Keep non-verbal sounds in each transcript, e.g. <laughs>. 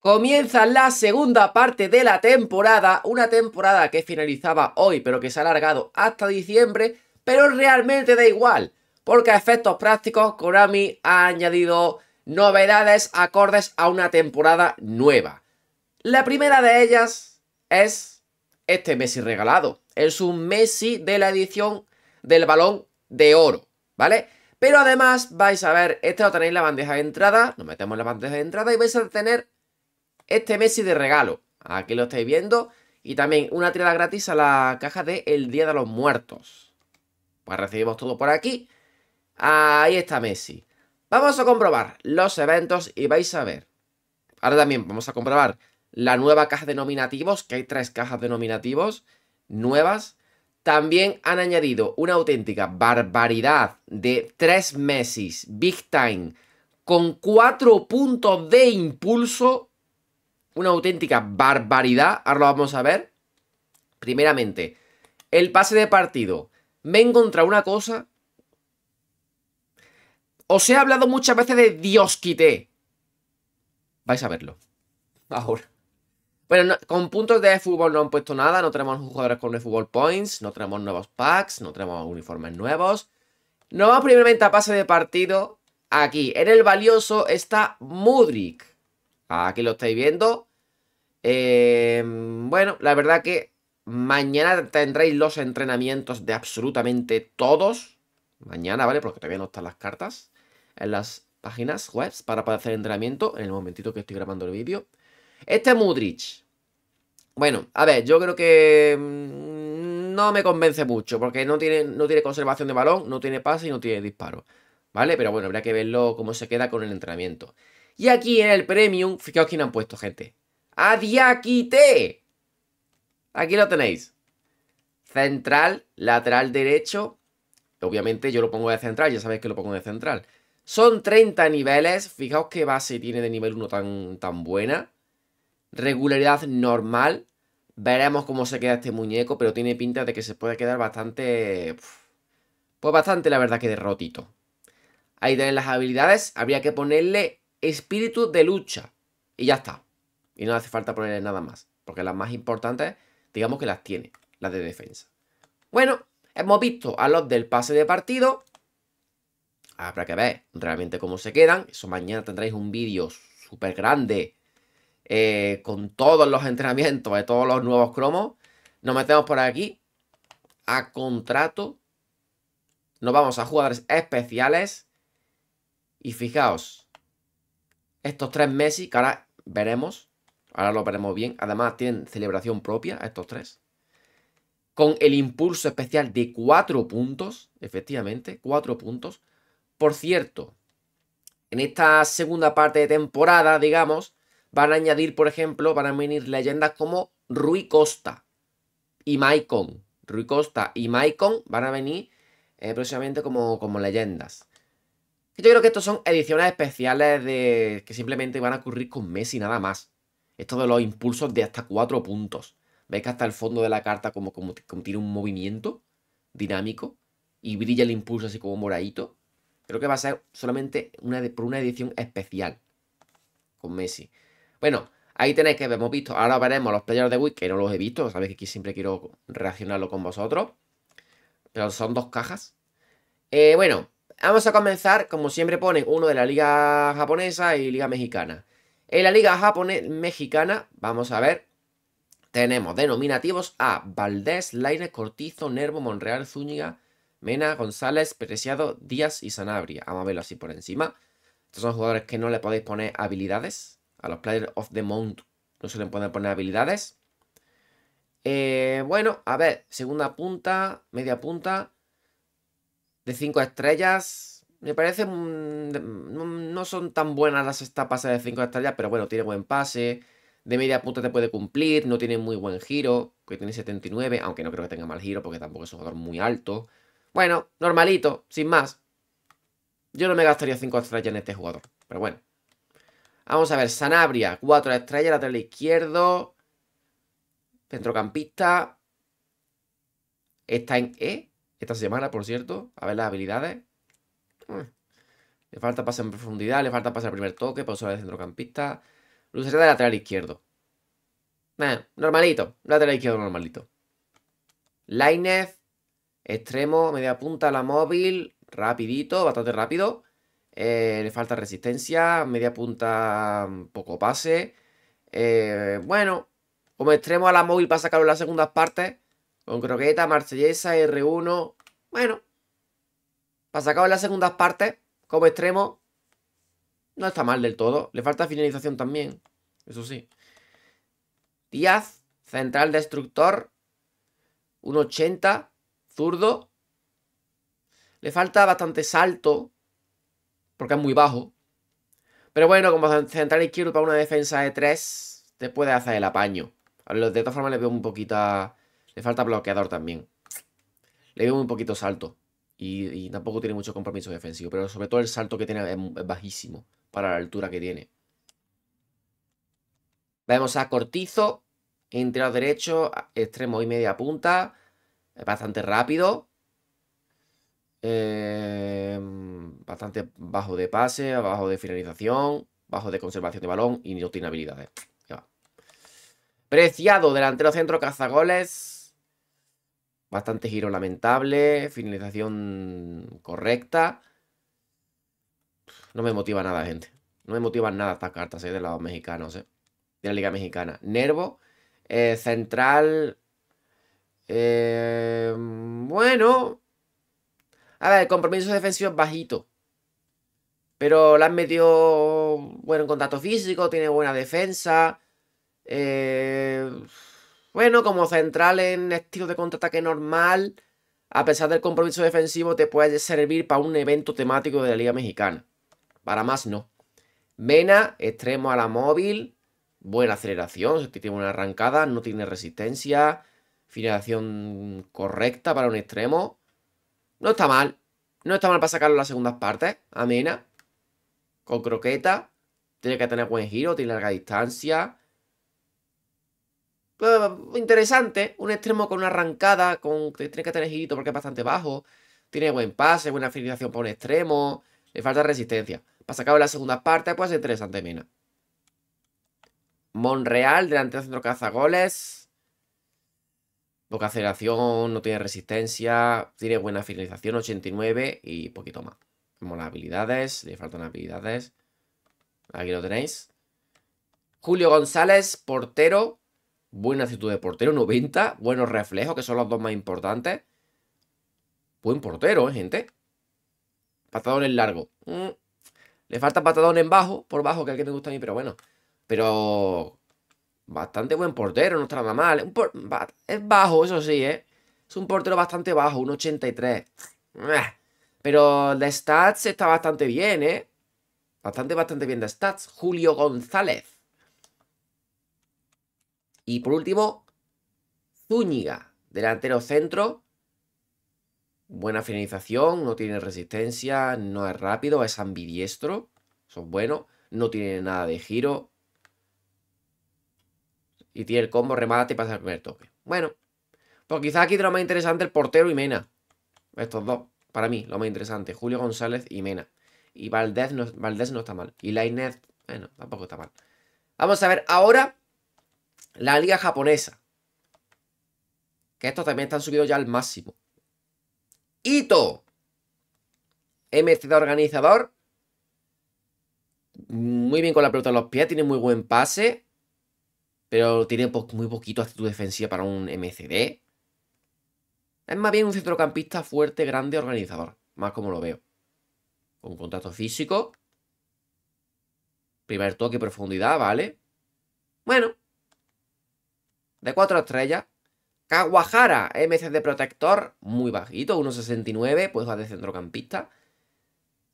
Comienza la segunda parte de la temporada, una temporada que finalizaba hoy pero que se ha alargado hasta diciembre, pero realmente da igual, porque a efectos prácticos Konami ha añadido novedades acordes a una temporada nueva. La primera de ellas es este Messi regalado, es un Messi de la edición del balón de oro, ¿vale? Pero además vais a ver, este lo tenéis en la bandeja de entrada, nos metemos en la bandeja de entrada y vais a tener este Messi de regalo. Aquí lo estáis viendo. Y también una tirada gratis a la caja de El Día de los Muertos. Pues recibimos todo por aquí. Ahí está Messi. Vamos a comprobar los eventos y vais a ver. Ahora también vamos a comprobar la nueva caja de nominativos, que hay tres cajas de nominativos nuevas. También han añadido una auténtica barbaridad de tres Messi Big Time con cuatro puntos de impulso una auténtica barbaridad. Ahora lo vamos a ver. Primeramente, el pase de partido. Me he encontrado una cosa. Os he hablado muchas veces de Dios quité. Vais a verlo. <laughs> Ahora. Bueno, con puntos de fútbol no han puesto nada. No tenemos jugadores con fútbol points. No tenemos nuevos packs. No tenemos uniformes nuevos. No vamos primeramente a pase de partido. Aquí, en el valioso, está Mudrik. Aquí lo estáis viendo. Em, bueno, la verdad que mañana tendréis los entrenamientos de absolutamente todos. Mañana, ¿vale? Porque todavía no están las cartas en las páginas web para poder hacer entrenamiento en el momentito que estoy grabando el vídeo. Este Mudrich. Bueno, a ver, yo creo que mm, no me convence mucho porque no tiene, no tiene conservación de balón, no tiene pase y no tiene disparo. ¿Vale? Pero bueno, habrá que verlo cómo se queda con el entrenamiento. Y aquí en el Premium, fijaos quién han puesto, gente. ¡Adiakite! Aquí lo tenéis. Central, lateral derecho. Obviamente yo lo pongo de central, ya sabéis que lo pongo de central. Son 30 niveles. Fijaos qué base tiene de nivel 1 tan, tan buena. Regularidad normal. Veremos cómo se queda este muñeco, pero tiene pinta de que se puede quedar bastante... Pues bastante, la verdad, que derrotito. Ahí tenéis las habilidades. Habría que ponerle espíritu de lucha. Y ya está. Y no hace falta ponerle nada más. Porque las más importantes, digamos que las tiene, las de defensa. Bueno, hemos visto a los del pase de partido. Habrá que ver realmente cómo se quedan. Eso mañana tendréis un vídeo súper grande. Eh, con todos los entrenamientos de todos los nuevos cromos. Nos metemos por aquí. A contrato. Nos vamos a jugadores especiales. Y fijaos, estos tres Messi, que ahora veremos, ahora lo veremos bien. Además, tienen celebración propia estos tres. Con el impulso especial de cuatro puntos, efectivamente, cuatro puntos. Por cierto, en esta segunda parte de temporada, digamos, van a añadir, por ejemplo, van a venir leyendas como Rui Costa y Maicon. Rui Costa y Maicon van a venir eh, próximamente como, como leyendas. Yo creo que estos son ediciones especiales de que simplemente van a ocurrir con Messi nada más. Esto de los impulsos de hasta cuatro puntos. ¿Veis que hasta el fondo de la carta como, como, tiene un movimiento dinámico? Y brilla el impulso así como moradito. Creo que va a ser solamente una, por una edición especial con Messi. Bueno, ahí tenéis que hemos visto. Ahora veremos los players de Wii que no los he visto. Sabéis que aquí siempre quiero reaccionarlo con vosotros. Pero son dos cajas. Eh, bueno, Vamos a comenzar, como siempre pone uno de la liga japonesa y liga mexicana. En la liga japonesa mexicana, vamos a ver, tenemos denominativos a Valdés, Lainez, Cortizo, Nervo, Monreal, Zúñiga, Mena, González, Preciado, Díaz y Sanabria. Vamos a verlo así por encima. Estos son jugadores que no le podéis poner habilidades. A los Players of the Mount no se le pueden poner habilidades. Eh, bueno, a ver, segunda punta, media punta de 5 estrellas. Me parece. Mm, no son tan buenas las estapas de 5 estrellas, pero bueno, tiene buen pase. De media punta te puede cumplir, no tiene muy buen giro, que tiene 79, aunque no creo que tenga mal giro porque tampoco es un jugador muy alto. Bueno, normalito, sin más. Yo no me gastaría 5 estrellas en este jugador, pero bueno. Vamos a ver, Sanabria, 4 estrellas, lateral izquierdo, centrocampista. Está en... E esta semana, por cierto, a ver las habilidades. Mm. Le falta pase en profundidad, le falta pase al primer toque, usar el centrocampista. Lucería de lateral izquierdo. normalito. Lateral izquierdo normalito. Lightness, Extremo, media punta, la móvil. Rapidito, bastante rápido. Eh, le falta resistencia. Media punta, mm, poco pase. Eh, bueno, como extremo a la móvil para sacarlo en las segundas partes. Con croqueta, marsellesa, R1. Bueno. Para sacar las segundas partes, como extremo, no está mal del todo. Le falta finalización también. Eso sí. Díaz, central destructor. 1.80. Zurdo. Le falta bastante salto. Porque es muy bajo. Pero bueno, como central izquierdo para una defensa de 3, te puede hacer el apaño. De todas formas, le veo un poquito... Le falta bloqueador también. Le veo muy poquito salto. Y, tampoco tiene mucho compromiso defensivo. Pero sobre todo el salto que tiene es, bajísimo para la altura que tiene. Vemos a Cortizo. los derecho, extremo y media punta. Bastante rápido. Em, bastante bajo de pase, bajo de finalización, bajo de conservación de balón y no tiene habilidades. Preciado, delantero centro, cazagoles. Bastante giro lamentable, finalización correcta. No me motiva nada, gente. No me motivan nada estas cartas ¿eh? de los mexicanos, de la Liga Mexicana. Nervo, eh, Central. Eh, bueno. A ver, compromiso defensivo es bajito. Pero la han metido bueno en contacto físico, tiene buena defensa. Eh bueno, como central en estilo de contraataque normal, a pesar del compromiso defensivo, te puede servir para un evento temático de la Liga Mexicana. Para más, no. Mena, extremo a la móvil, buena aceleración, tiene una arrancada, no tiene resistencia, finalización correcta para un extremo. No está mal. No está mal para sacarlo en las segundas partes. Mena, Con croqueta. Tiene que tener buen giro, tiene larga distancia. Pues, interesante. Un extremo con una arrancada, con tiene que tener girito porque es bastante bajo. Tiene buen pase, buena finalización por un extremo. Le falta resistencia. Para sacar la segunda parte puede ser interesante Mina. Monreal, del centro caza goles. Poca aceleración, no tiene resistencia. Tiene buena finalización, 89 y poquito más. Como las habilidades, le faltan habilidades. Aquí lo tenéis. Julio González, portero buena actitud de portero, 90, buenos reflejos, que son los dos más importantes. Buen portero, ¿eh, gente? Patadón en largo. Mm, le falta patadón en bajo, por bajo, que es el que me gusta a mí, pero bueno. Pero bastante buen portero, no está nada mal. Es bajo, eso sí, ¿eh? Es un portero bastante bajo, un 83. Pero de stats está bastante bien, ¿eh? Bastante, bastante bien de stats. Julio González. Y por último, Zúñiga, delantero centro. Buena finalización, no tiene resistencia, no es rápido, es ambidiestro. Eso es bueno, no tiene nada de giro. Y tiene el combo, remate y pasa el primer toque. Bueno, pues quizás aquí lo más interesante el portero y Mena. Estos dos, para mí, lo más interesante. Julio González y Mena. Y Valdés no, no está mal. Y Lainez, bueno, tampoco está mal. Vamos a ver ahora la liga japonesa. Que estos también están subidos ya al máximo. Ito. mcd organizador. Muy bien con la pelota en los pies. Tiene muy buen pase. Pero tiene muy poquito actitud defensiva para un MCD. Es más bien un centrocampista fuerte, grande, organizador. Más como lo veo. Con contacto físico. Primer toque, profundidad, ¿vale? Bueno, de 4 estrellas. Kawahara, MCD de protector, muy bajito, 1,69, pues va de centrocampista.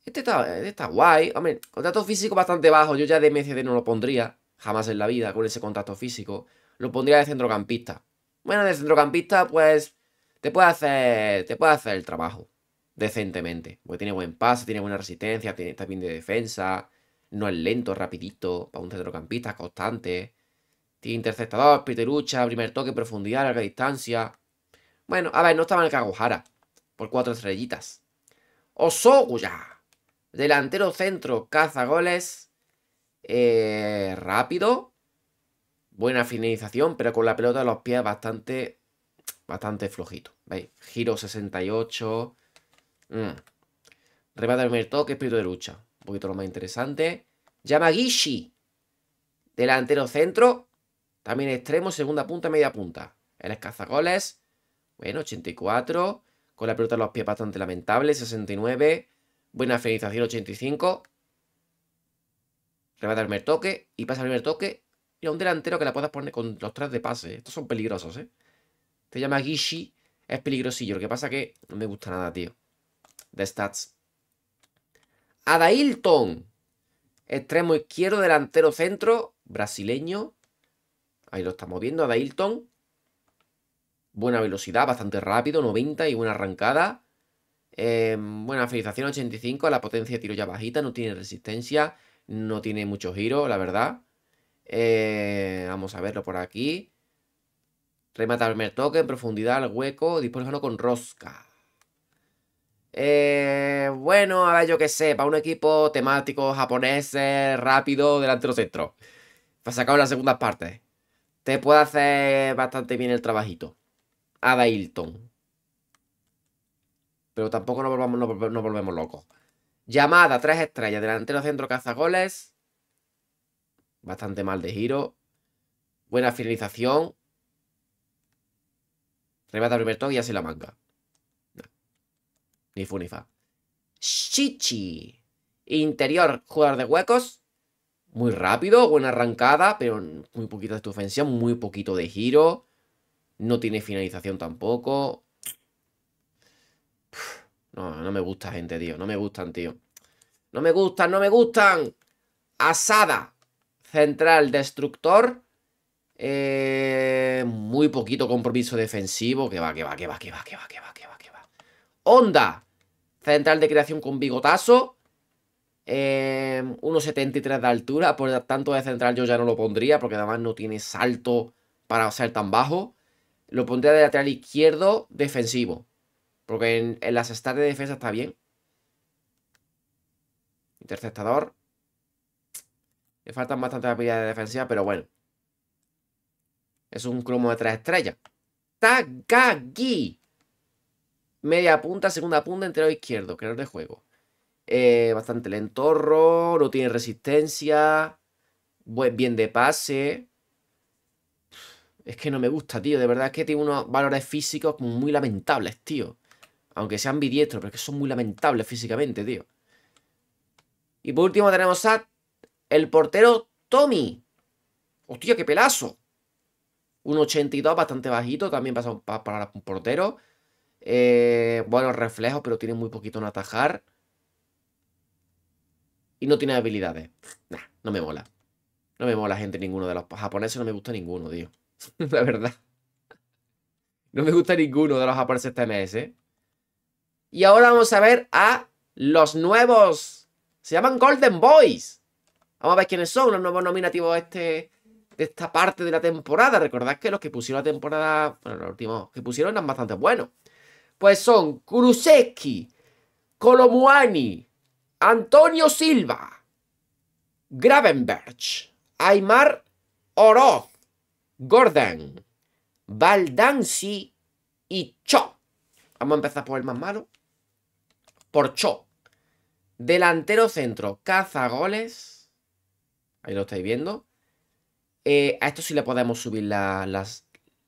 Este está, este guay. Hombre, contacto físico bastante bajo. Yo ya de MCD no lo pondría. Jamás en la vida con ese contacto físico. Lo pondría de centrocampista. Bueno, de centrocampista, pues. Te puede hacer. Te puede hacer el trabajo. Decentemente. Porque tiene buen pase, tiene buena resistencia, tiene, también de defensa. No es lento, rapidito. Para un centrocampista, constante interceptador, lucha primer toque, profundidad, larga distancia. Bueno, a ver, no estaba en el Kagohara. Por cuatro estrellitas. Osoguya. Delantero centro, caza goles. Eh, rápido. Buena finalización, pero con la pelota de los pies bastante, bastante flojito. Giro 68. Mm. Remata primer toque, espíritu de lucha. Un poquito lo más interesante. Yamagishi. Delantero centro, también extremo, segunda punta, media punta. El cazagoles. Bueno, 84. Con la pelota en los pies bastante lamentable. 69. Buena finalización, 85. Remata el primer toque. Y pasa el primer toque. Y a un delantero que la puedas poner con los tres de pase. Estos son peligrosos, ¿eh? se llama Gishi. Es peligrosillo. Lo que pasa que no me gusta nada, tío. De stats. Adailton. Extremo izquierdo, delantero centro. Brasileño. Ahí lo estamos viendo, a Dailton. Buena velocidad, bastante rápido, 90 y buena arrancada. Em, buena finalización, 85. La potencia de tiro ya bajita, no tiene resistencia, no tiene mucho giro, la verdad. Eh, vamos a verlo por aquí. Remata el primer toque, en profundidad al hueco, dispone con rosca. Eh, bueno, a ver, yo qué sé, para un equipo temático japonés, eh, rápido, los centro. Para sacar la segunda parte te puede hacer bastante bien el trabajito. Ada Hilton. Pero tampoco nos volvemos, locos. Llamada, tres estrellas, delantero centro cazagoles. Bastante mal de giro. Buena finalización. Remata el primer toque y así la manga. Ni fu ni fa. Shichi. Interior, jugador de huecos muy rápido, buena arrancada, pero muy poquita de ofensiva, muy poquito de giro. No tiene finalización tampoco. No, no me gusta, gente, tío. No me gustan, tío. No me gustan, no me gustan. Asada. Central destructor. Eh, muy poquito compromiso defensivo. Que va, que va, que va, que va, que va, que va, que va, que va. Onda. Central de creación con bigotazo. 1,73 em, de altura, por pues tanto de central yo ya no lo pondría porque además no tiene salto para ser tan bajo. Lo pondría de lateral izquierdo defensivo, porque en, las estadias de defensa está bien. Interceptador. Le faltan bastantes habilidades defensivas, pero bueno. Es un cromo de tres estrellas. Tagagi Media punta, segunda punta, entero izquierdo, creador de juego. Eh, bastante lentorro, no tiene resistencia, bien de pase. Es que no me gusta, tío. De verdad es que tiene unos valores físicos muy lamentables, tío. Aunque sean bidiestros, pero es que son muy lamentables físicamente, tío. Y por último tenemos a el portero Tommy. Hostia, qué pelazo. Un 82 bastante bajito, también pasa para un portero. Eh, buenos reflejos, pero tiene muy poquito en atajar y no tiene habilidades. no me mola. No me mola, gente, ninguno de los japoneses. No me gusta ninguno, tío. <laughs> La verdad. No me gusta ninguno de los japoneses TMS. Este ¿eh? Y ahora vamos a ver a los nuevos. Se llaman Golden Boys. Vamos a ver quiénes son, los nuevos nominativos este, de esta parte de la temporada. Recordad que los que pusieron la temporada. Bueno, los últimos que pusieron eran bastante buenos. Pues son Kuruseki, Kolomuani, Antonio Silva, Gravenberg, Aymar Oroz, Gordon, Valdansi y Cho. Vamos a empezar por el más malo. Por Cho. Delantero centro, caza goles. Ahí lo estáis viendo. Eh, a esto sí le podemos subir las,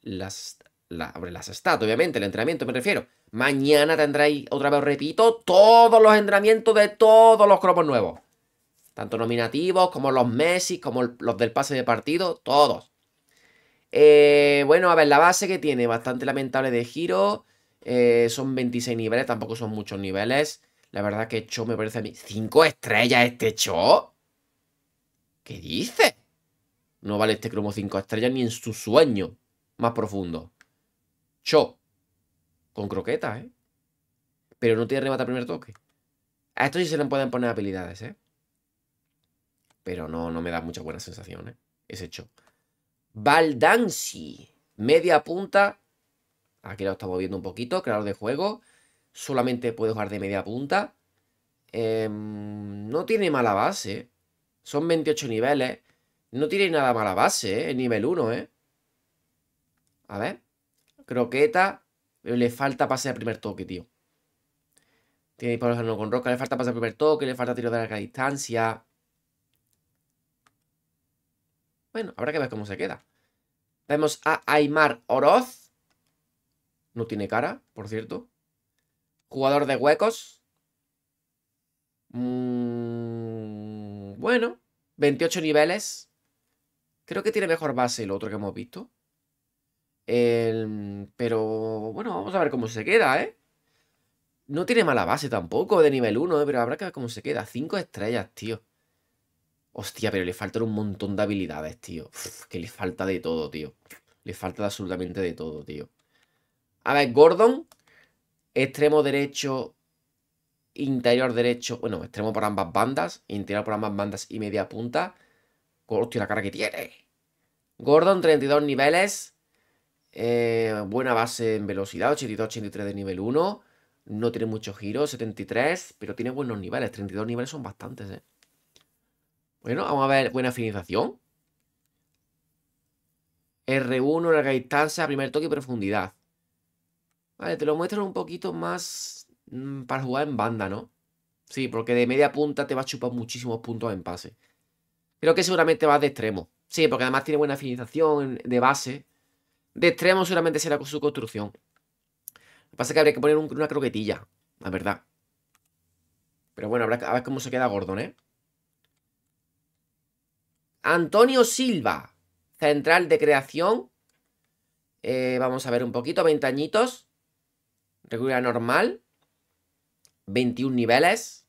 las, la, las stats, obviamente, el entrenamiento me refiero. Mañana tendréis, otra vez repito, todos los entrenamientos de todos los cromos nuevos. Tanto nominativos como los Messi, como los del pase de partido, todos. Eh, bueno, a ver, la base que tiene, bastante lamentable de giro. Eh, son 26 niveles, tampoco son muchos niveles. La verdad que Cho me parece a mí... ¿Cinco estrellas este Cho? ¿Qué dice? No vale este cromo 5 estrellas ni en su sueño más profundo. Cho, con croquetas, ¿eh? Pero no tiene remata primer toque. A esto sí se le pueden poner habilidades, ¿eh? Pero no, no me da muchas buenas sensaciones. ¿eh? Es hecho. Valdansi. Media punta. Aquí lo estamos viendo un poquito. Creador de juego. Solamente puede jugar de media punta. Em, no tiene mala base. ¿eh? Son 28 niveles. No tiene nada mala base, ¿eh? El nivel 1, ¿eh? A ver. Croqueta le falta pase el primer toque, tío. Tiene disparos con roca, le falta pase el primer toque, le falta tiro de larga distancia. Bueno, habrá que ver cómo se queda. Vemos a Aymar Oroz. No tiene cara, por cierto. Jugador de huecos. Mm, bueno, 28 niveles. Creo que tiene mejor base el otro que hemos visto pero bueno, vamos a ver cómo se queda, ¿eh? No tiene mala base tampoco de nivel 1, ¿eh? pero habrá que ver cómo se queda. 5 estrellas, tío. Hostia, pero le faltan un montón de habilidades, tío. que le falta de todo, tío. Le falta absolutamente de todo, tío. A ver, Gordon. Extremo derecho. Interior derecho. Bueno, extremo por ambas bandas. Interior por ambas bandas y media punta. Hostia, la cara que tiene. Gordon, 32 niveles. Eh, buena base en velocidad, 82-83 de nivel 1. No tiene muchos giros, 73, pero tiene buenos niveles. 32 niveles son bastantes, ¿eh? Bueno, vamos a ver buena finalización. R1, larga distancia, primer toque y profundidad. Vale, te lo muestro un poquito más mm, para jugar en banda, ¿no? Sí, porque de media punta te va a chupar muchísimos puntos en pase. Creo que seguramente vas de extremo. Sí, porque además tiene buena finalización de base. De extremo solamente será su construcción. Lo que pasa es que habría que poner una croquetilla, la verdad. Pero bueno, a ver cómo se queda Gordon, ¿eh? Antonio Silva, central de creación. Eh, vamos a ver un poquito, 20 añitos. Regula normal. 21 niveles.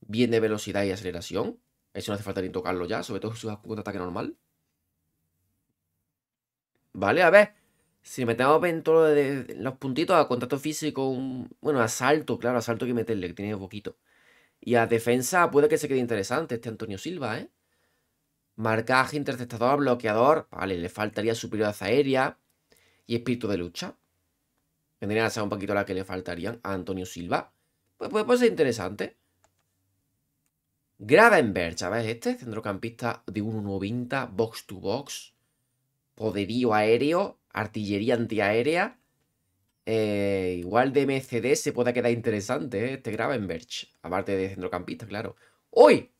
Bien de velocidad y aceleración. Eso no hace falta ni tocarlo ya, sobre todo si ataque normal. ¿Vale? A ver, si metemos en todos de, los puntitos a contacto físico, un, bueno, asalto, claro, asalto que meterle, que tiene poquito. Y a defensa puede que se quede interesante este Antonio Silva, ¿eh? Marcaje, interceptador, bloqueador, vale, le faltaría superioridad aérea y espíritu de lucha. vendría a ser un poquito la que le faltarían a Antonio Silva. Pues, pues puede ser interesante. Gravenberg, ¿sabes? Este centrocampista de 1.90, box to box poderío aéreo, artillería antiaérea. Eh, igual de MCD se pueda quedar interesante ¿eh? este Gravenberch. Aparte de centrocampista, claro. ¡Uy!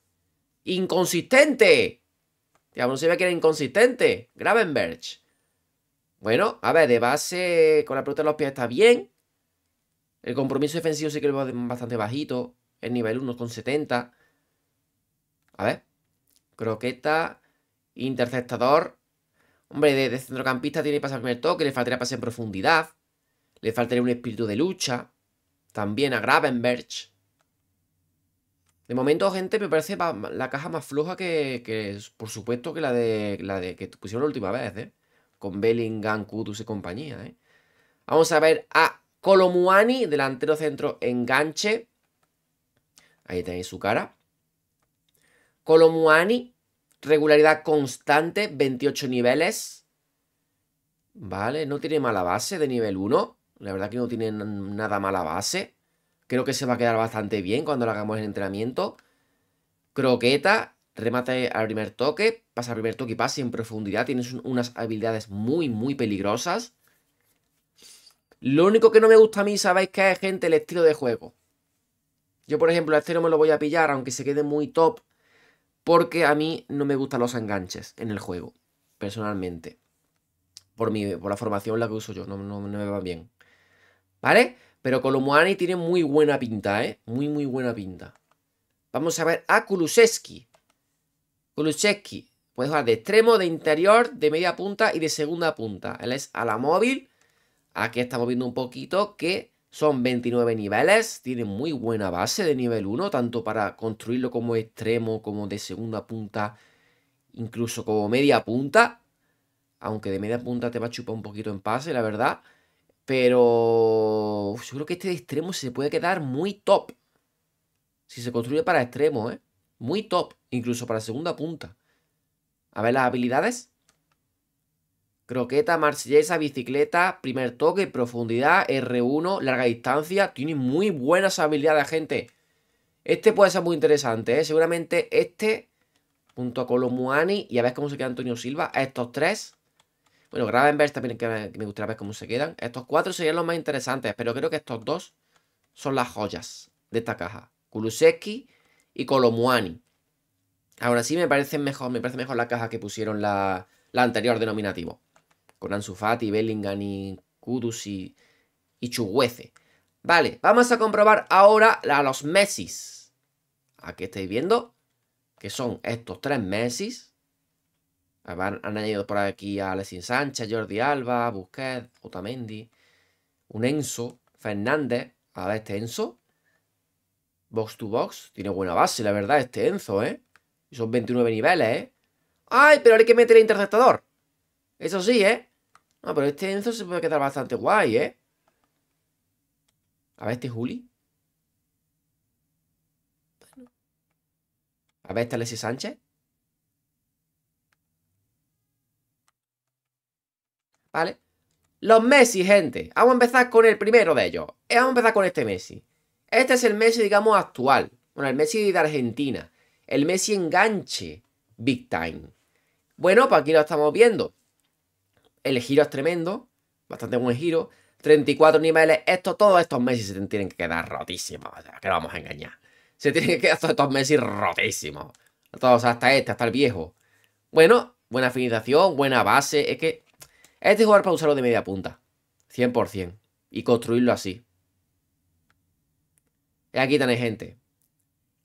¡Inconsistente! Digamos, no se ve que era inconsistente. Gravenberch. Bueno, a ver, de base con la pelota de los pies está bien. El compromiso defensivo sí que lo bastante bajito. El nivel 1,70. con 70. A ver. Croqueta. Interceptador. Hombre, de, centrocampista tiene que pasar el primer toque, le faltaría pase en profundidad, le faltaría un espíritu de lucha. También a Gravenberg. De momento, gente, me parece la caja más floja que, por supuesto, que la de la de que pusieron la última vez, ¿eh? Con Bellingham, Kudus y compañía, ¿eh? Vamos a ver a Colomuani, delantero centro enganche. Ahí tenéis su cara. Colomuani, Regularidad constante, 28 niveles. Vale, no tiene mala base de nivel 1. La verdad que no tiene nada mala base. Creo que se va a quedar bastante bien cuando lo hagamos en entrenamiento. Croqueta, remate al primer toque, pasa al primer toque y pasa en profundidad. Tienes unas habilidades muy, muy peligrosas. Lo único que no me gusta a mí, sabéis que es, gente, el estilo de juego. Yo, por ejemplo, el este no me lo voy a pillar, aunque se quede muy top porque a mí no me gustan los enganches en el juego, personalmente. Por, mi, por la formación la que uso yo, no, me va bien. ¿Vale? Pero Colomuani tiene muy buena pinta, ¿eh? Muy, muy buena pinta. Vamos a ver a Kulusevski. Kulusevski. Puede jugar de extremo, de interior, de media punta y de segunda punta. Él es a la móvil. Aquí estamos viendo un poquito que son 29 niveles, tiene muy buena base de nivel 1, tanto para construirlo como extremo, como de segunda punta, incluso como media punta. Aunque de media punta te va a chupar un poquito en pase, la verdad. Pero yo creo que este de extremo se puede quedar muy top. Si se construye para extremo, ¿eh? Muy top, incluso para segunda punta. A ver las habilidades. Croqueta, marsellesa, bicicleta, primer toque, profundidad, R1, larga distancia. Tiene muy buenas habilidades, gente. Este puede ser muy interesante, ¿eh? Seguramente este, junto a Colomuani, y a ver cómo se queda Antonio Silva. Estos tres. Bueno, Gravenberg también que me, gustaría ver cómo se quedan. Estos cuatro serían los más interesantes, pero creo que estos dos son las joyas de esta caja. Kulusevski y Colomuani. Ahora sí me parece mejor, me parece mejor la caja que pusieron la, la anterior denominativo con Ansu Fati, Bellingham y Kudus y, Chuguece. Vale, vamos a comprobar ahora a los Messis. Aquí estáis viendo que son estos tres Messis. Han, añadido por aquí a Alexis Sánchez, Jordi Alba, Busquets, Otamendi, un Enzo, Fernández. A ver, este Enzo. Box to box. Tiene buena base, la verdad, este Enzo, ¿eh? Y son 29 niveles, ¿eh? ¡Ay, pero hay que meter el interceptador! Eso sí, ¿eh? No, pero este Enzo se puede quedar bastante guay, ¿eh? A ver, este Juli. A ver, este Alexis Sánchez. ¿Vale? Los Messi, gente. Vamos a empezar con el primero de ellos. Eh, vamos a empezar con este Messi. Este es el Messi, digamos, actual. Bueno, el Messi de Argentina. El Messi enganche. Big time. Bueno, pues aquí lo estamos viendo. El giro es tremendo, bastante buen giro. 34 niveles, esto, todos estos meses se tienen que quedar rotísimos, que vamos a engañar. Se tienen que quedar todos estos Messi rotísimos. Todos, hasta este, hasta el viejo. Bueno, buena finalización, buena base. Es que este jugador para usarlo de media punta. 100%. Y construirlo así. Y aquí tenéis gente.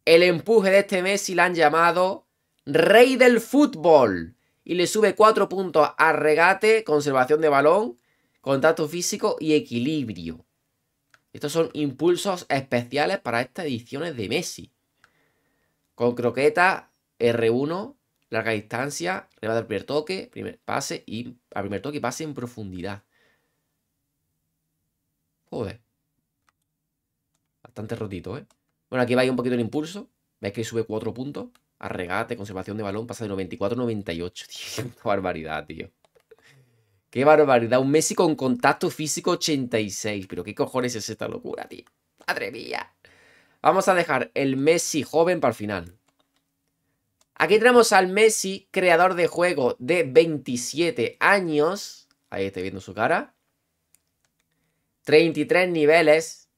El empuje de este Messi la han llamado Rey del Fútbol y le sube 4 puntos a regate, conservación de balón, contacto físico y equilibrio. Estos son impulsos especiales para estas ediciones de Messi. Con croqueta, R1, larga distancia, rebate al primer toque, primer pase y primer toque pase en profundidad. Joder. Bastante rotito, ¿eh? Bueno, aquí va un poquito el impulso. Veis que sube 4 puntos a regate, conservación de balón, pasa de 94 a 98. <laughs> Tío, barbaridad, tío. Qué barbaridad. Un Messi con contacto físico 86. Pero qué cojones es esta locura, tío. Madre mía. Vamos a dejar el Messi joven para el final. Aquí tenemos al Messi, creador de juego de 27 años. Ahí está viendo su cara. 33 niveles.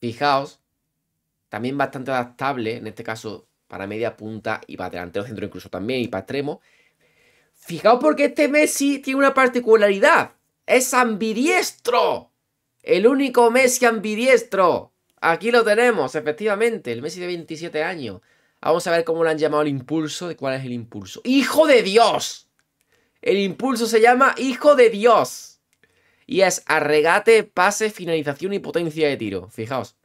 Fijaos. También bastante adaptable. En este caso, para media punta y para delantero centro incluso también y para extremo. Fijaos porque este Messi tiene una particularidad. Es ambidiestro. El único Messi ambidiestro. Aquí lo tenemos, efectivamente. El Messi de 27 años. Vamos a ver cómo lo han llamado el impulso. ¿De cuál es el impulso? ¡Hijo de Dios! El impulso se llama Hijo de Dios. Y es arregate, pase, finalización y potencia de tiro. Fijaos.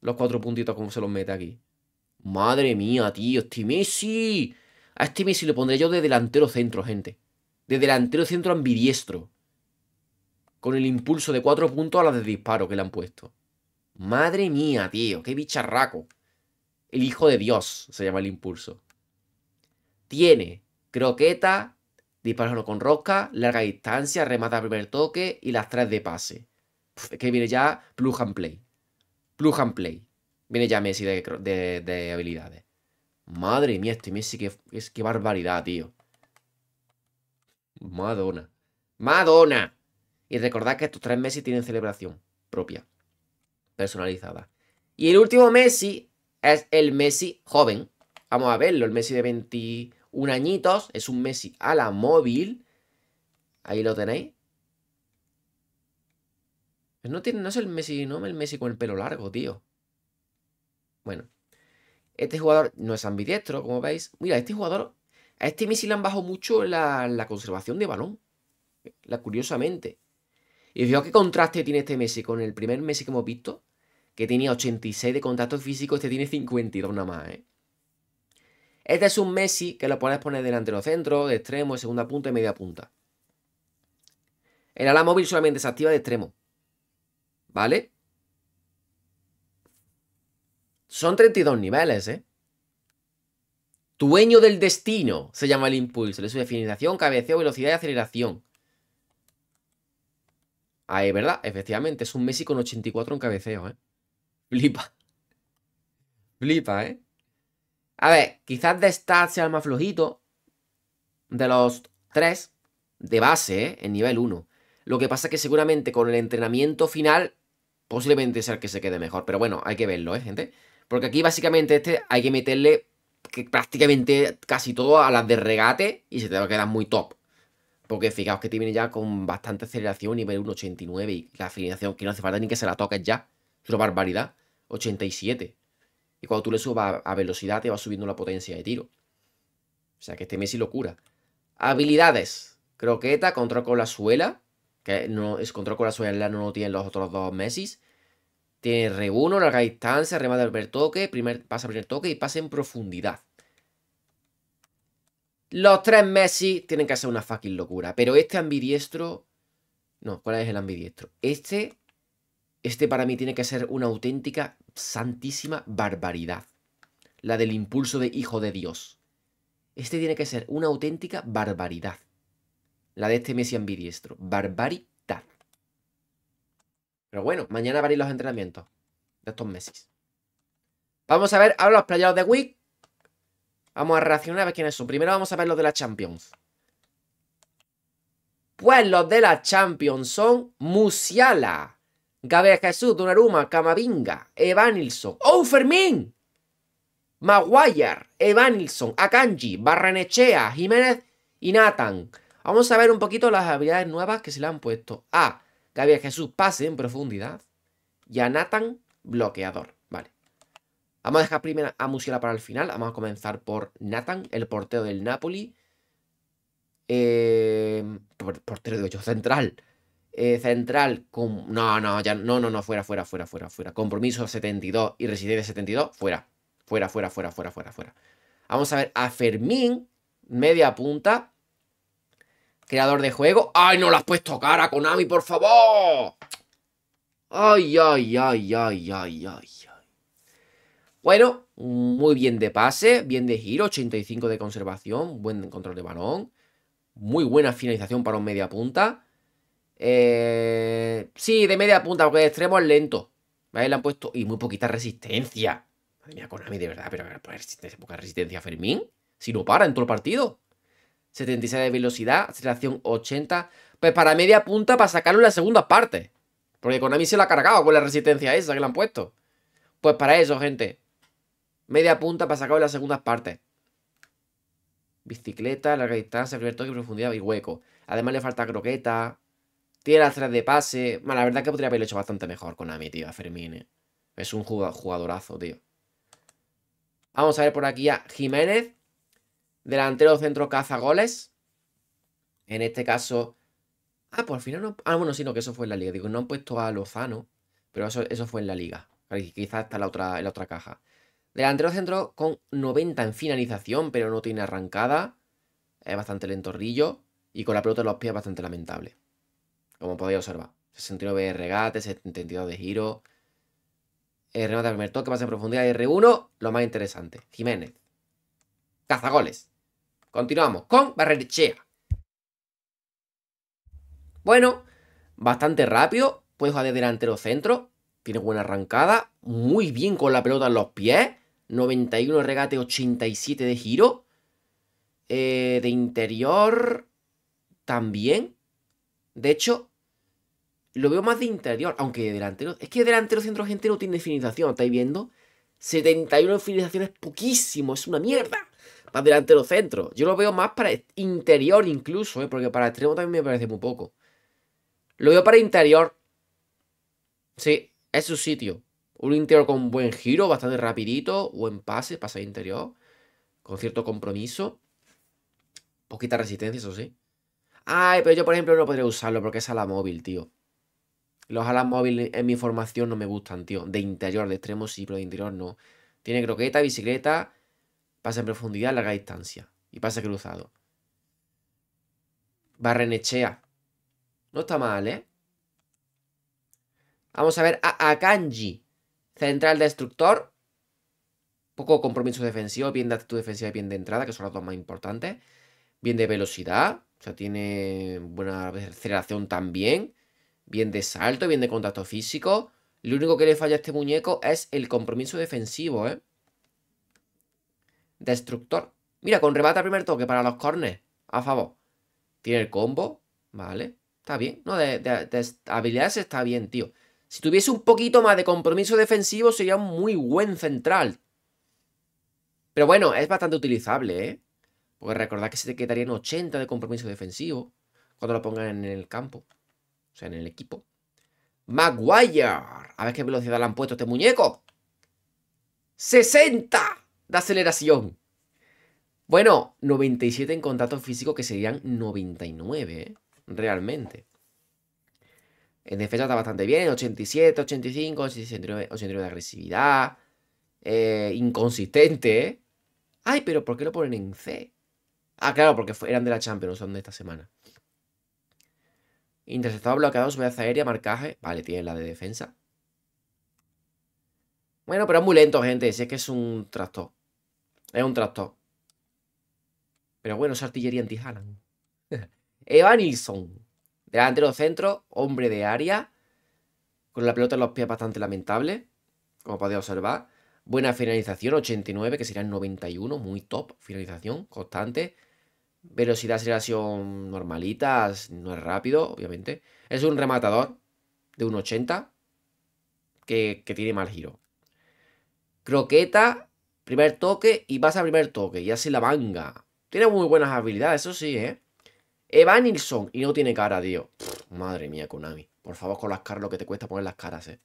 Los cuatro puntitos como se los mete aquí. Madre mía, tío, este Messi. A este Messi lo pondré yo de delantero centro, gente. De delantero centro ambidiestro. Con el impulso de cuatro puntos a la de disparo que le han puesto. Madre mía, tío, qué bicharraco. El hijo de Dios se llama el impulso. Tiene croqueta, disparo con rosca, larga distancia, remata primer toque y las tres de pase. es que viene ya plug and play. Plug and play. Viene ya Messi de, habilidades. Madre mía, este Messi, qué, es, qué barbaridad, tío. Madonna. ¡Madonna! Y recordad que estos tres Messi tienen celebración propia, personalizada. Y el último Messi es el Messi joven. Vamos a verlo, el Messi de 21 añitos. Es un Messi a la móvil. Ahí lo tenéis. No, tiene, no es el Messi, no el Messi con el pelo largo, tío. Bueno, este jugador no es ambidiestro, como veis. Mira, este jugador, a este Messi le han bajado mucho la, conservación de balón. La, curiosamente. Y fijaos qué contraste tiene este Messi con el primer Messi que hemos visto, que tenía 86 de contacto físico, este tiene 52 nada más, ¿eh? Este es un Messi que lo puedes poner delante los centros, de extremo, de segunda punta y media punta. El ala móvil solamente se activa de extremo. ¿Vale? Son 32 niveles, ¿eh? Dueño del destino se llama el impulso. Le su definición, cabeceo, velocidad y aceleración. Ahí, verdad, efectivamente. Es un Messi con 84 en cabeceo, ¿eh? Flipa. Flipa, ¿eh? A ver, quizás de stats sea el más flojito. De los tres. De base, ¿eh? En nivel 1. Lo que pasa es que seguramente con el entrenamiento final. Posiblemente sea el que se quede mejor. Pero bueno, hay que verlo, ¿eh, gente? Porque aquí básicamente este hay que meterle que prácticamente casi todo a las de regate y se te va a quedar muy top. Porque fijaos que te viene ya con bastante aceleración, nivel 1.89 y la afinación que no hace falta ni que se la toques ya. Es una barbaridad. 87. Y cuando tú le subas a velocidad te va subiendo la potencia de tiro. O sea que este Messi locura. Habilidades. Croqueta, control con la suela. Que no es control con la suela, no lo tienen los otros dos Messi. Tiene R1, larga distancia, remate al primer toque, pasa al primer toque y pasa en profundidad. Los tres Messi tienen que hacer una fucking locura. Pero este ambidiestro... No, ¿cuál es el ambidiestro? Este... Este para mí tiene que ser una auténtica, santísima barbaridad. La del impulso de hijo de Dios. Este tiene que ser una auténtica barbaridad. La de este Messi ambidiestro. Barbari pero bueno, mañana van ir los entrenamientos de estos meses. Vamos a ver ahora los playados de Wick. Vamos a reaccionar a ver quiénes son. Primero vamos a ver los de la Champions. Pues los de la Champions son Musiala, Gabriel Jesús, Dunaruma, Camavinga, Evanilson, ¡Oh, Fermín! Maguire, Evanilson, Akanji, Barranechea, Jiménez y Nathan. Vamos a ver un poquito las habilidades nuevas que se le han puesto. Ah, que Jesús pase en profundidad. Y a Nathan bloqueador. Vale. Vamos a dejar primero a Musiala para el final. Vamos a comenzar por Nathan, el portero del Napoli. Em, portero de 8, central. Eh, central con... No, no, ya, no, no, no, fuera, fuera, fuera, fuera, fuera. Compromiso 72 y Residencia 72, fuera. Fuera, fuera, fuera, fuera, fuera, fuera. Vamos a ver a Fermín, media punta. Creador de juego. ¡Ay, no lo has puesto cara, Konami, por favor! ¡Ay, ay, ay, ay, ay, ay! ay. Bueno, muy bien de pase, bien de giro, 85 de conservación, buen control de balón. Muy buena finalización para un media punta. Eh, sí, de media punta, porque de extremo es lento. ¿Vale? Le han puesto. Y muy poquita resistencia. Madre mía, Konami, de verdad, pero qué pues, resistencia, poca resistencia Fermín. Si no para en todo el partido. 76 de velocidad, aceleración 80. Pues para media punta para sacarlo en la segunda parte. Porque Konami se lo ha cargado con la resistencia esa que le han puesto. Pues para eso, gente. Media punta para sacarlo en las segundas partes. Bicicleta, larga distancia, primer toque, profundidad y hueco. Además le falta croqueta. Tiene las tres de pase. Bueno, la verdad es que podría haberlo hecho bastante mejor Konami, tío, a Fermín. Eh. Es un jugadorazo, tío. Vamos a ver por aquí a Jiménez delantero centro caza goles. En este caso. Ah, por fin final no. Ah, bueno, sí, no, que eso fue en la liga. Digo, no han puesto a Lozano, pero eso, fue en la liga. Quizás está la otra, la otra caja. Delantero centro con 90 en finalización, pero no tiene arrancada. Es bastante lento Rillo Y con la pelota en los pies bastante lamentable. Como podéis observar. 69 de regate, 72 de giro. Eh, remate al primer toque, pasa en profundidad. R1, lo más interesante. Jiménez. Cazagoles. Continuamos con Barrechea. Bueno, bastante rápido. Puedes jugar de delantero centro. Tiene buena arrancada. Muy bien con la pelota en los pies. 91 regate, 87 de giro. Eh, de interior también. De hecho, lo veo más de interior, aunque de delantero. Es que delantero centro no tiene finalización, ¿estáis viendo? 71 finalizaciones, poquísimo, es una mierda más los centros Yo lo veo más para interior incluso, ¿eh? porque para extremo también me parece muy poco. Lo veo para interior. Sí, es su sitio. Un interior con buen giro, bastante rapidito, buen pase, pase interior, con cierto compromiso. Poquita resistencia, eso sí. Ay, pero yo por ejemplo no podría usarlo porque es ala móvil, tío. Los alas móvil en mi formación no me gustan, tío. De interior, de extremo sí, pero de interior no. Tiene croqueta, bicicleta, pasa en profundidad larga distancia y pasa cruzado. Barrenechea. No está mal, ¿eh? Vamos a ver a Akanji. Central destructor. Poco compromiso defensivo, bien de actitud defensiva y bien de entrada, que son las dos más importantes. Bien de velocidad, o sea, tiene buena aceleración también. Bien de salto, bien de contacto físico. Lo único que le falla a este muñeco es el compromiso defensivo, ¿eh? Destructor. Mira, con rebata primer toque para los cornes. A favor. Tiene el combo. Vale. Está bien. No, de, habilidades está bien, tío. Si tuviese un poquito más de compromiso defensivo, sería un muy buen central. Pero bueno, es bastante utilizable, ¿eh? Porque recordad que se te quedarían 80 de compromiso defensivo cuando lo pongan en el campo. O sea, en el equipo. Maguire. A ver qué velocidad le han puesto a este muñeco. ¡60! de aceleración. Bueno, 97 en contacto físico que serían 99, ¿eh? realmente. En defensa está bastante bien, 87, 85, 89, 89 de agresividad. Eh, inconsistente, ¿eh? Ay, pero ¿por qué lo ponen en C? Ah, claro, porque eran de la Champions, son de esta semana. Interceptado, bloqueado, subida aérea, marcaje. Vale, tiene la de defensa. Bueno, pero es muy lento, gente. Si es que es un tractor. Es un tractor. Pero bueno, es artillería anti Tijanan. <laughs> Evan Nilsson. Delantero centro, hombre de área. Con la pelota en los pies bastante lamentable. Como podéis observar. Buena finalización, 89, que el 91. Muy top. Finalización constante. Velocidad, de aceleración normalita. No es rápido, obviamente. Es un rematador de 1,80. Que, que tiene mal giro croqueta, primer toque y pasa a primer toque. Y así la manga. Tiene muy buenas habilidades, eso sí, ¿eh? Evanilson. Y no tiene cara, tío. madre mía, Konami. Por favor, con las caras, lo que te cuesta poner las caras, ¿eh?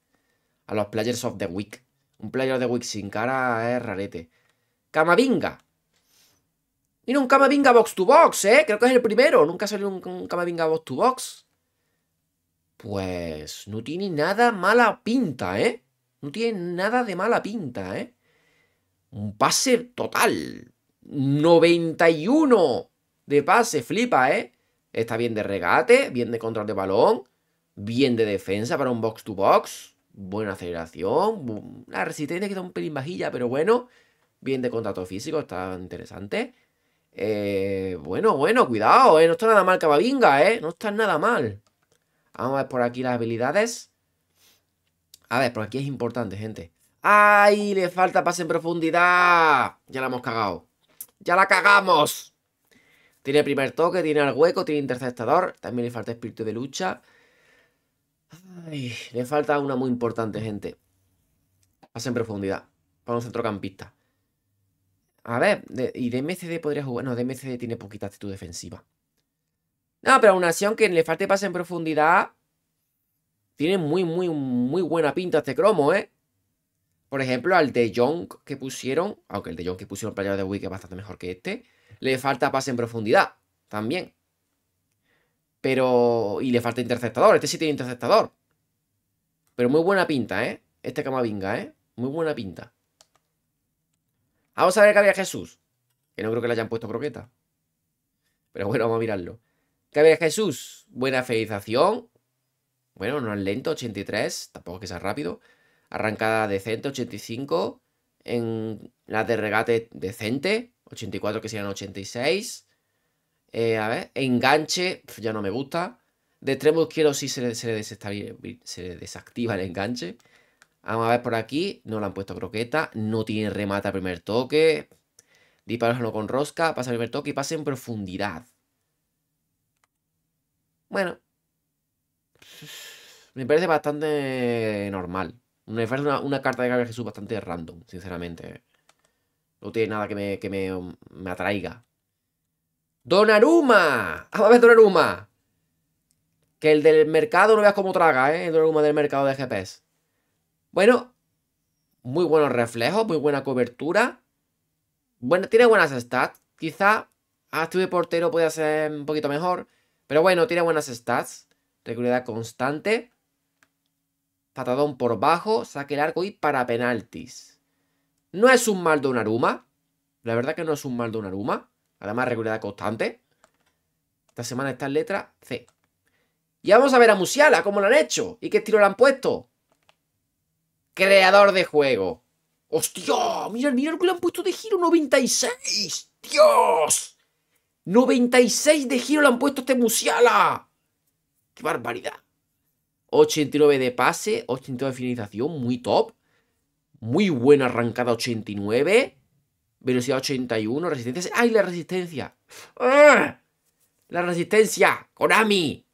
A los players of the week. Un player of the week sin cara es rarete. Camavinga. Mira, un Camavinga box to box, ¿eh? Creo que es el primero. Nunca salió un, un Camavinga box to box. Pues no tiene nada mala pinta, ¿eh? No tiene nada de mala pinta, ¿eh? Un pase total. 91 de pase, flipa, ¿eh? Está bien de regate, bien de control de balón, bien de defensa para un box to box, buena aceleración, la resistencia que un pelín bajilla, pero bueno, bien de contacto físico, está interesante. Eh, bueno, bueno, cuidado, ¿eh? No está nada mal Cavavinga, ¿eh? No está nada mal. Vamos a ver por aquí las habilidades. A ver, porque aquí es importante, gente. ¡Ay! Le falta pase en profundidad. Ya la hemos cagado. ¡Ya la cagamos! Tiene primer toque, tiene al hueco, tiene interceptador. También le falta espíritu de lucha. Ay, le falta una muy importante, gente. Pase en profundidad. Para un centrocampista. A ver, de, y DMCD podría jugar. No, DMCD tiene poquita actitud defensiva. No, pero una acción que le falte pase en profundidad. Tiene muy, muy, muy buena pinta este cromo, ¿eh? Por ejemplo, al de Young que pusieron, aunque el de Young que pusieron para de Wii es bastante mejor que este, le falta pase en profundidad también. Pero. Y le falta interceptador. Este sí tiene interceptador. Pero muy buena pinta, ¿eh? Este Camavinga, ¿eh? Muy buena pinta. Vamos a ver qué había Jesús. Que no creo que le hayan puesto croqueta. Pero bueno, vamos a mirarlo. había Jesús, buena felicitación bueno, no es lento, 83, tampoco que sea rápido. Arrancada decente, 85. En las de regate decente, 84 que serían 86. Eh, a ver, enganche, ya no me gusta. De extremo izquierdo sí se le, desactiva el enganche. Vamos a ver por aquí, no le han puesto croqueta, no tiene remata a primer toque. Disparos con rosca, pasa a primer toque y pasa en profundidad. Bueno, me parece bastante normal. Me parece una, una carta de Gabriel Jesús bastante random, sinceramente. No tiene nada que me, atraiga. ¡Donaruma! <laughs> a ver Donaruma! Que el del mercado no veas cómo traga, ¿eh? El Donaruma del mercado de GPS. Bueno, muy buenos reflejos, muy buena cobertura. Bueno, tiene buenas stats. Quizá activo de portero puede ser un poquito mejor. Pero bueno, tiene buenas stats. Regularidad constante patadón por bajo, saque el arco y para penaltis. No es un mal aruma. La verdad que no es un mal aruma. Además, regularidad constante. Esta semana está en letra C. Y vamos a ver a Musiala, cómo lo han hecho y qué estilo le han puesto. Creador de juego. ¡Hostia! Mira, mira lo que le han puesto de giro, 96. ¡Dios! 96 de giro le han puesto este Musiala. ¡Qué barbaridad! 89 de pase, 89 de finalización, muy top. Muy buena arrancada 89. Velocidad 81, resistencia... ¡Ay, la resistencia! ¡Ah! ¡La resistencia! ¡Konami!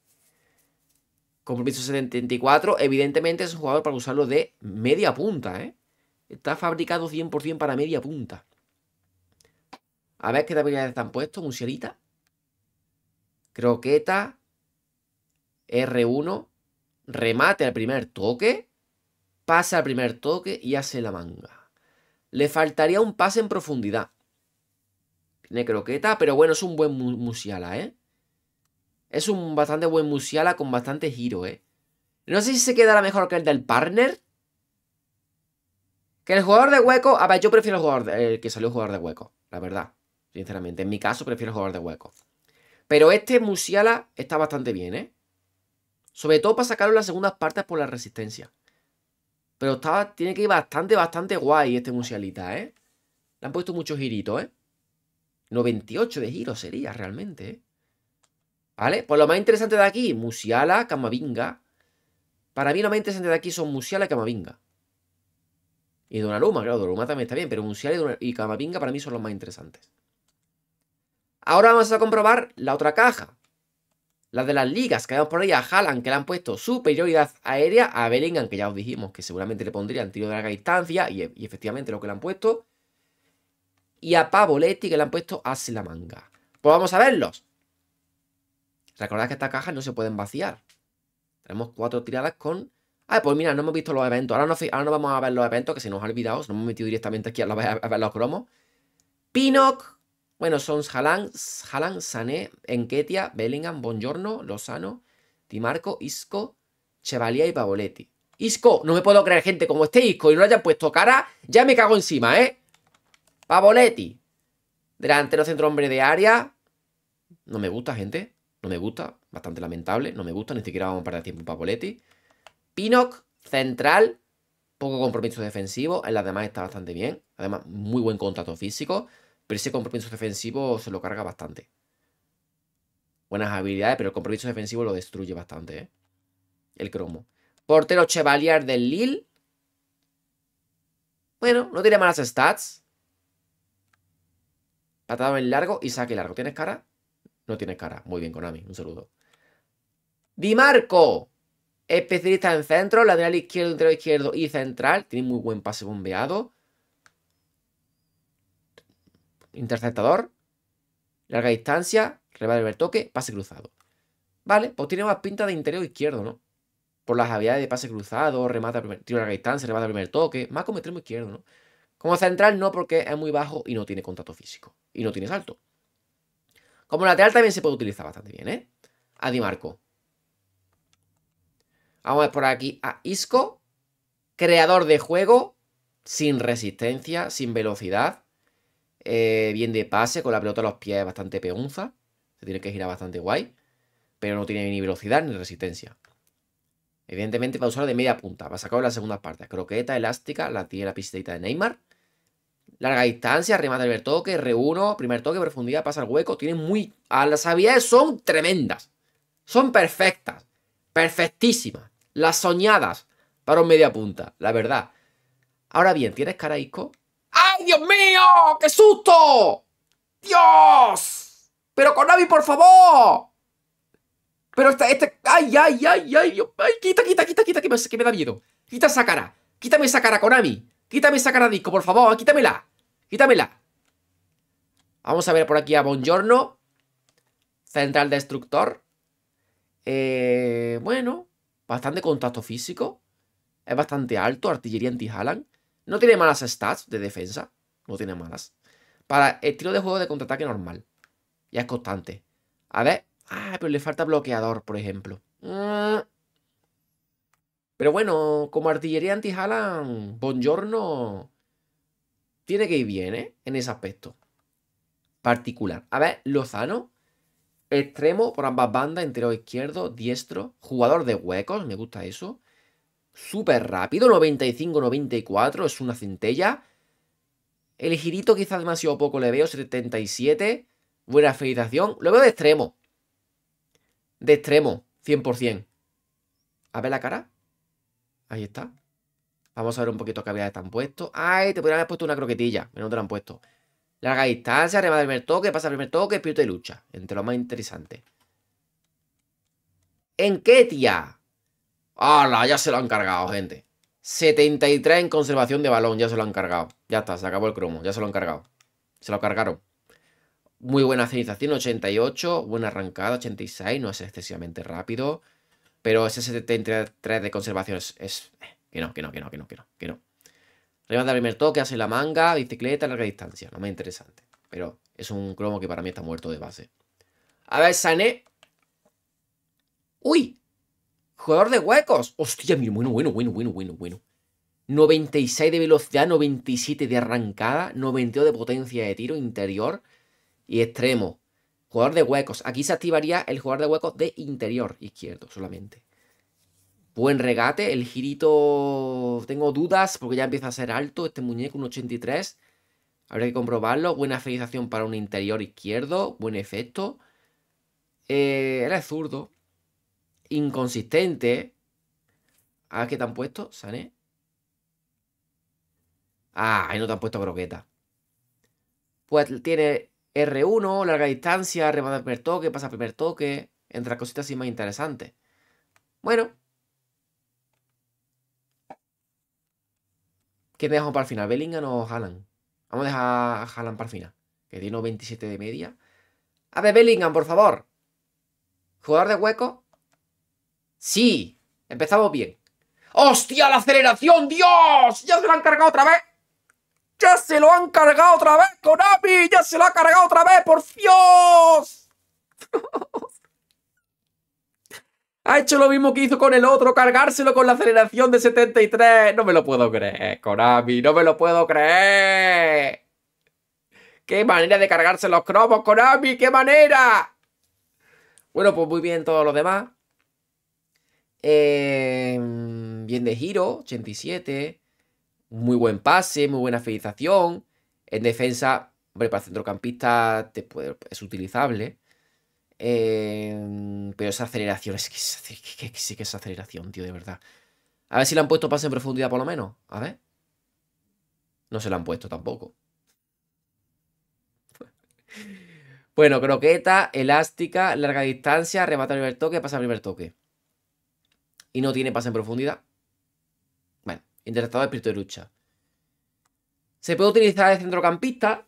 Compromiso 74. Evidentemente es un jugador para usarlo de media punta, ¿eh? Está fabricado 100% para media punta. A ver qué habilidades están puestos. Musierita. Croqueta. R1 remate al primer toque, pasa al primer toque y hace la manga. Le faltaría un pase en profundidad. Tiene croqueta pero bueno, es un buen Musiala, ¿eh? Es un bastante buen Musiala con bastante giro, ¿eh? No sé si se quedará mejor que el del partner. Que el jugador de hueco... A ver, yo prefiero el, jugador el que salió jugador de hueco, la verdad. Sinceramente, en mi caso prefiero el jugador de hueco. Pero este Musiala está bastante bien, ¿eh? Sobre todo para sacarlo las segundas partes por la resistencia. Pero tiene que ir bastante, bastante guay este Musialita, ¿eh? Le han puesto muchos giritos, ¿eh? 98 de giros sería realmente, ¿eh? ¿Vale? Pues lo más interesante de aquí, Musiala, Camavinga. Para mí lo más interesante de aquí son Musiala y Camavinga. Y Donaluma, claro, Donaluma también está bien, pero Musiala y Camavinga para mí son los más interesantes. Ahora vamos a comprobar la otra caja. Las de las ligas que vemos por ahí a Haaland, que le han puesto superioridad aérea, a Bellingham, que ya os dijimos que seguramente le pondrían tiro de larga distancia, y, efectivamente lo que le han puesto. Y a Pavoletti, que le han puesto a manga. Pues vamos a verlos. Recordad que estas cajas no se pueden vaciar. Tenemos cuatro tiradas con... Ah, pues mira, no hemos visto los eventos. Ahora no, ahora vamos a ver los eventos, que se nos ha olvidado. Nos hemos metido directamente aquí a, a ver los cromos. Pinoc, bueno, son Jalan, Sané, Enketia, Bellingham, Bongiorno, Lozano, Timarco, Isco, Chevalía y Pavoletti. Isco, no me puedo creer, gente, como esté Isco y no le hayan puesto cara, ya me cago encima, ¿eh? Pavoletti. Delantero centro hombre de área. No me gusta, gente. No me gusta. Bastante lamentable. No me gusta. Ni siquiera vamos a perder tiempo en Pavoletti. Pinoc, central. Poco compromiso defensivo. En las demás está bastante bien. Además, muy buen contrato físico pero ese compromiso defensivo se lo carga bastante. Buenas habilidades, pero el compromiso defensivo lo destruye bastante, ¿eh? El cromo. Portero Chevalier del Lille. Bueno, no tiene malas stats. Patado en largo y saque largo. ¿Tienes cara? No tienes cara. Muy bien, Konami. Un saludo. Di Marco. Especialista en centro, lateral izquierdo, interior izquierdo y central. Tiene muy buen pase bombeado interceptador, larga distancia, rival primer toque, pase cruzado. Vale, pues tiene más pinta de interior izquierdo, ¿no? Por las habilidades de pase cruzado, remata primer, tiro larga distancia, remata primer toque, más como extremo izquierdo, ¿no? Como central no, porque es muy bajo y no tiene contacto físico. Y no tiene salto. Como lateral también se puede utilizar bastante bien, ¿eh? A Di Marco. Vamos a ver por aquí a Isco. Creador de juego. Sin resistencia, sin velocidad. Eh, bien de pase, con la pelota a los pies bastante peonza. Se tiene que girar bastante guay. Pero no tiene ni velocidad ni resistencia. Evidentemente va a usar de media punta. Va a sacar la segunda parte Croqueta, elástica, la tiene la de Neymar. Larga distancia, remata el primer toque, re1, primer toque, profundidad, pasa el hueco. Tiene muy... A Las habilidades son tremendas. Son perfectas. Perfectísimas. Las soñadas para un media punta, la verdad. Ahora bien, ¿tienes cara ¡Ay, Dios mío! ¡Qué susto! ¡Dios! ¡Pero Konami, por favor! Pero este... ¡Ay, este ¡Ay, ay, ay, ay! ¡Ay, quita, quita, quita, quita! Que me, da miedo. Quita esa cara. Quítame esa cara, Konami. Quítame esa cara, disco, por favor. Quítamela. Quítamela. Vamos a ver por aquí a Bongiorno. Central Destructor. Eh, bueno, bastante contacto físico. Es bastante alto, artillería anti-Halan. No tiene malas stats de defensa. No tiene malas. Para el estilo de juego de contraataque normal. Ya es constante. A ver. Ah, pero le falta bloqueador, por ejemplo. Ah. Pero bueno, como artillería anti-Halan, Bongiorno tiene que ir bien, ¿eh? En ese aspecto particular. A ver, Lozano, extremo por ambas bandas, entero izquierdo, diestro, jugador de huecos, me gusta eso súper rápido, 95-94, es una centella. El girito quizás demasiado poco le veo, 77, buena felicitación. Lo veo de extremo. De extremo, 100%. A ver la cara. Ahí está. Vamos a ver un poquito qué habilidades están puestos ¡Ay! Te podrían haber puesto una croquetilla. en te la han puesto. Larga distancia, arriba del primer toque, pasa el primer toque, espíritu de lucha. Entre lo más interesante. En Ketia. ¡Hala! Ya se lo han cargado, gente. 73 en conservación de balón, ya se lo han cargado. Ya está, se acabó el cromo, ya se lo han cargado. Se lo cargaron. Muy buena cenización, 88. Buena arrancada, 86. No es excesivamente rápido. Pero ese 73 de conservación es, Que no, que no, que no, que no, que no, que no. el primer toque, hace la manga, bicicleta, larga distancia. No más interesante. Pero es un cromo que para mí está muerto de base. A ver, Sané. ¡Uy! Jugador de huecos. Hostia, mira, bueno, bueno, bueno, bueno, bueno, bueno. 96 de velocidad, 97 de arrancada, 92 de potencia de tiro interior y extremo. Jugador de huecos. Aquí se activaría el jugador de huecos de interior izquierdo solamente. Buen regate. El girito. Tengo dudas porque ya empieza a ser alto este muñeco, un 83. Habría que comprobarlo. Buena finalización para un interior izquierdo. Buen efecto. era eh, zurdo inconsistente. ver ¿qué te han puesto, Sané? Ah, ahí no te han puesto croqueta. Pues tiene R1, larga distancia, remata al primer toque, pasa primer toque, entre las cositas así más interesantes. Bueno. ¿Quién dejamos para el final? ¿Bellingham o Haaland? Vamos a dejar a Haaland para el final, que tiene 27 de media. A ver, Bellingham, por favor. Jugador de hueco, Sí, empezamos bien. ¡Hostia, la aceleración! ¡Dios! ¡Ya se lo han cargado otra vez! ¡Ya se lo han cargado otra vez, Konami! ¡Ya se lo ha cargado otra vez, por Dios! <laughs> ha hecho lo mismo que hizo con el otro, cargárselo con la aceleración de 73. No me lo puedo creer, Konami, no me lo puedo creer. ¡Qué manera de cargarse los cromos, Konami! ¡Qué manera! Bueno, pues muy bien todos los demás. Em, bien de giro, 87. Muy buen pase, muy buena finalización. En defensa, hombre, para centrocampista te es utilizable. Em, pero esa aceleración, es que, sí que, es aceleración, tío, de verdad. A ver si le han puesto pase en profundidad por lo menos. A ver. No se le han puesto tampoco. <laughs> bueno, croqueta, elástica, larga distancia, remata el primer toque, pasa a primer toque y no tiene pase en profundidad. Bueno, interceptado de espíritu de lucha. Se puede utilizar de centrocampista.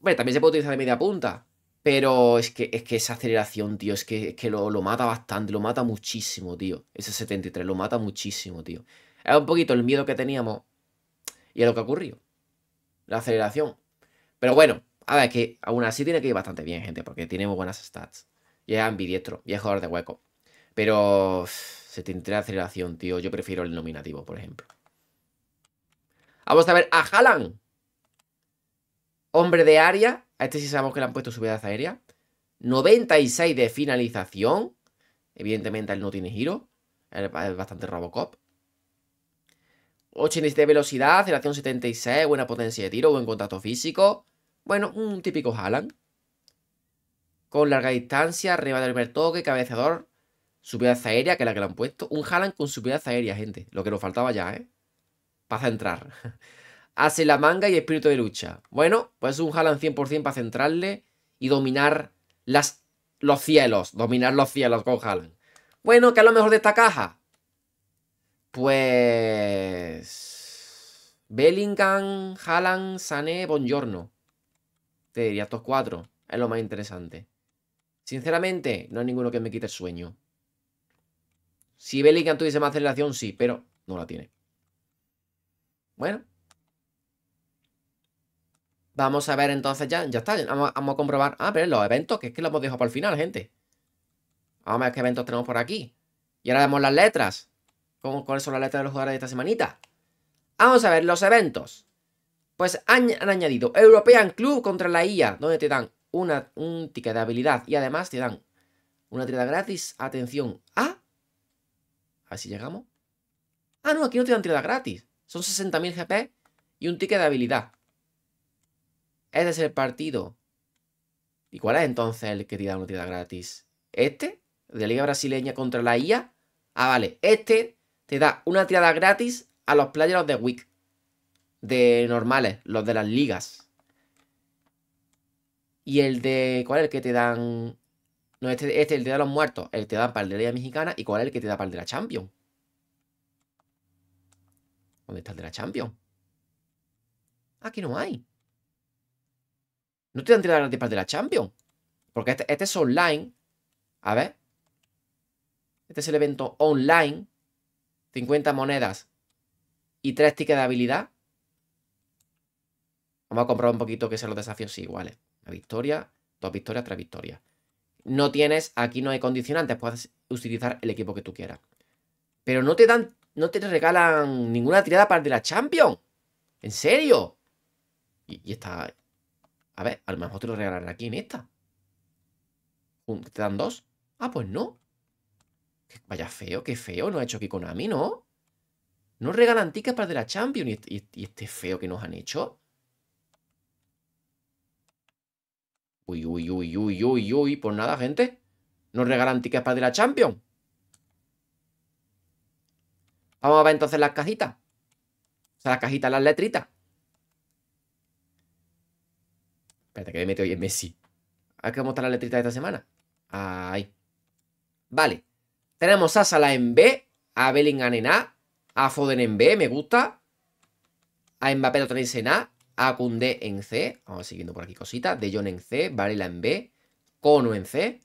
Bueno, también se puede utilizar de media punta. Pero es que, es que esa aceleración, tío, es que, que lo, mata bastante, lo mata muchísimo, tío. Ese 73 lo mata muchísimo, tío. Era un poquito el miedo que teníamos y es lo que ha ocurrido. La aceleración. Pero bueno, a ver, que aún así tiene que ir bastante bien, gente, porque tiene muy buenas stats. Y es ambidiestro, y es jugador de hueco. Pero se aceleración, tío. Yo prefiero el nominativo, por ejemplo. Vamos a ver a Haaland. Hombre de área. A este sí sabemos que le han puesto su aérea. 96 de finalización. Evidentemente él no tiene giro. Es bastante Robocop. 87 de velocidad, aceleración 76, buena potencia de tiro, buen contacto físico. Bueno, un típico Haaland. Con larga distancia, arriba del primer toque, supiedad aérea que la que le han puesto. Un Haaland con piedad aérea, gente. Lo que nos faltaba ya, ¿eh? Para centrar. Hace la <laughs> manga y espíritu de lucha. Bueno, pues un Haaland 100% para centrarle y dominar las, los cielos. Dominar los cielos con Haaland. Bueno, ¿qué es lo mejor de esta caja? Pues... Bellingham, Haaland, Sané, Bongiorno. Te diría estos cuatro. Es lo más interesante. Sinceramente, no hay ninguno que me quite el sueño. Si Bellingham tuviese más aceleración, sí, pero no la tiene. Bueno. Vamos a ver entonces ya. Ya está. Vamos, a comprobar. Ah, pero los eventos, que es que los hemos dejado para el final, gente. Vamos a ver qué eventos tenemos por aquí. Y ahora vemos las letras. ¿Cuáles son las letras de los jugadores de esta semanita? Vamos a ver los eventos. Pues han, añadido European Club contra la IA, donde te dan una, un ticket de habilidad y además te dan una tirada gratis. Atención. Ah, ¿Así si llegamos. Ah, no, aquí no te dan tirada gratis. Son 60.000 GP y un ticket de habilidad. Este es el partido. ¿Y cuál es entonces el que te da una tirada gratis? ¿Este? ¿De la Liga Brasileña contra la IA? Ah, vale. Este te da una tirada gratis a los players de WIC. De normales, los de las ligas. Y el de... ¿Cuál es el que te dan no, este, este, es el de los Muertos, el que te dan para de la Liga Mexicana y cuál es el que te da para el de la Champions. ¿Dónde está el de la Champions? Aquí no hay. No te dan para de la Champions. Porque este, este, es online. A ver. Este es el evento online. 50 monedas y 3 tickets de habilidad. Vamos a comprar un poquito que sean los desafíos sí, iguales. Una victoria, dos victorias, tres victorias no tienes, aquí no hay condicionantes, puedes utilizar el equipo que tú quieras. Pero no te dan, no te regalan ninguna tirada para el de la Champions. ¿En serio? Y, esta, está... A ver, a lo mejor te lo regalarán aquí en esta. ¿Te dan dos? Ah, pues no. Vaya feo, qué feo no ha hecho aquí Konami, ¿no? No regalan tickets para el de la Champions y este feo que nos han hecho. Uy, uy, uy, uy, uy, uy. Pues nada, gente. Nos regalan tickets para de la Champions. Vamos a ver entonces las cajitas. O sea, las cajitas, las letritas. Espérate, que me meto hoy en Messi. A ver cómo están las letritas de esta semana. Ahí. Vale. Tenemos a Sala en B, a Bellingham en A, a Foden en B, me gusta. A Mbappé tenéis en A, Akunde en C, vamos siguiendo por aquí cositas, De Jon en C, Varela en B, Kono en C,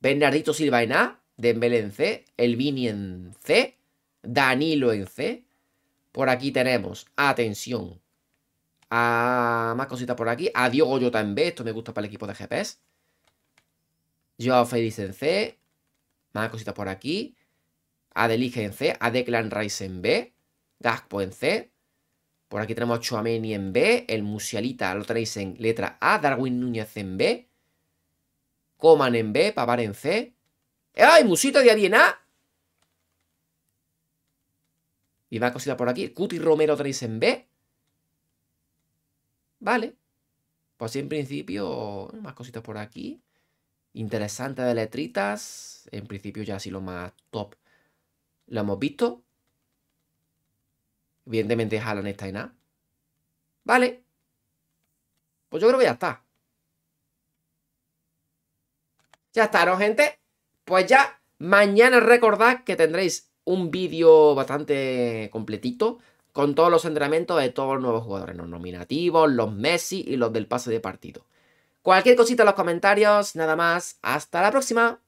Bernardito Silva en A, en C, Elvini en C, Danilo en C. Por aquí tenemos, atención, a más cositas por aquí, a Diogo Jota en B, esto me gusta para el equipo de GPS. Joao Félix en C, más cositas por aquí, a en C, a Declan Rice en B, Gaspo en C, por aquí tenemos a en B, el Musialita lo tenéis en letra A, Darwin Núñez en B, Coman en B, Pavar en C. ¡Ay, Musita de bien Y más cositas por aquí. Cuti Romero tenéis en B. Vale. Pues en principio, más cositas por aquí. Interesante de letritas. En principio ya así lo más top lo hemos visto. Evidentemente Haaland está en A. Vale. Pues yo creo que ya está. Ya está, ¿no, gente? Pues ya, mañana recordad que tendréis un vídeo bastante completito con todos los entrenamientos de todos los nuevos jugadores, los nominativos, los Messi y los del pase de partido. Cualquier cosita en los comentarios, nada más. Hasta la próxima.